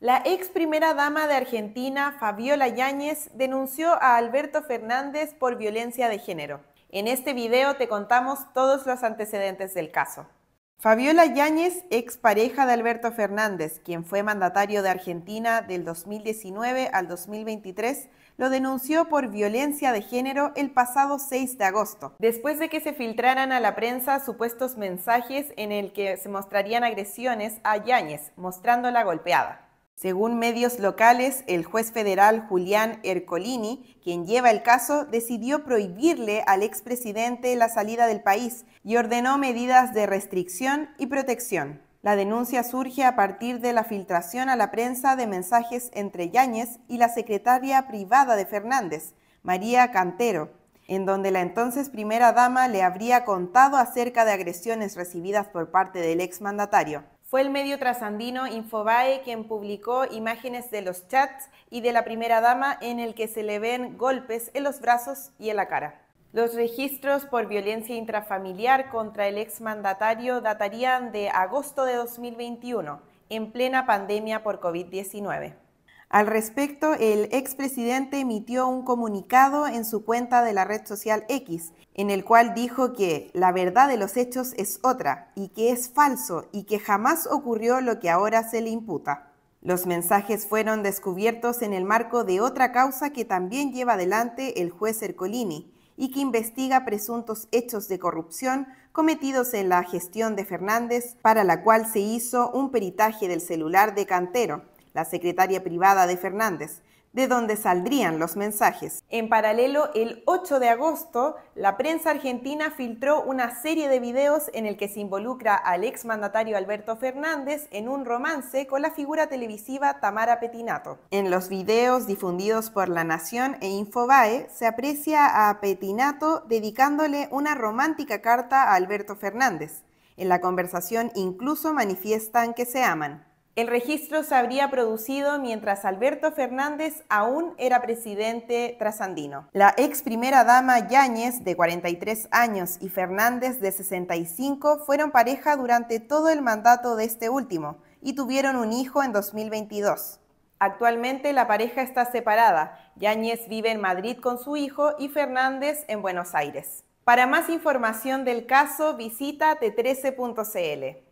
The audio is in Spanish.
La ex primera dama de Argentina, Fabiola Yáñez, denunció a Alberto Fernández por violencia de género. En este video te contamos todos los antecedentes del caso. Fabiola Yáñez, ex pareja de Alberto Fernández, quien fue mandatario de Argentina del 2019 al 2023, lo denunció por violencia de género el pasado 6 de agosto, después de que se filtraran a la prensa supuestos mensajes en el que se mostrarían agresiones a Yáñez, mostrándola golpeada. Según medios locales, el juez federal Julián Ercolini, quien lleva el caso, decidió prohibirle al expresidente la salida del país y ordenó medidas de restricción y protección. La denuncia surge a partir de la filtración a la prensa de mensajes entre Yáñez y la secretaria privada de Fernández, María Cantero, en donde la entonces primera dama le habría contado acerca de agresiones recibidas por parte del exmandatario. Fue el medio trasandino Infobae quien publicó imágenes de los chats y de la primera dama en el que se le ven golpes en los brazos y en la cara. Los registros por violencia intrafamiliar contra el exmandatario datarían de agosto de 2021, en plena pandemia por COVID-19. Al respecto, el expresidente emitió un comunicado en su cuenta de la red social X, en el cual dijo que la verdad de los hechos es otra y que es falso y que jamás ocurrió lo que ahora se le imputa. Los mensajes fueron descubiertos en el marco de otra causa que también lleva adelante el juez Ercolini y que investiga presuntos hechos de corrupción cometidos en la gestión de Fernández, para la cual se hizo un peritaje del celular de Cantero la secretaria privada de Fernández, de donde saldrían los mensajes. En paralelo, el 8 de agosto, la prensa argentina filtró una serie de videos en el que se involucra al exmandatario Alberto Fernández en un romance con la figura televisiva Tamara Petinato. En los videos difundidos por La Nación e Infobae, se aprecia a Petinato dedicándole una romántica carta a Alberto Fernández. En la conversación incluso manifiestan que se aman. El registro se habría producido mientras Alberto Fernández aún era presidente trasandino. La ex primera dama Yáñez, de 43 años, y Fernández, de 65, fueron pareja durante todo el mandato de este último y tuvieron un hijo en 2022. Actualmente la pareja está separada. Yáñez vive en Madrid con su hijo y Fernández en Buenos Aires. Para más información del caso, visita t13.cl.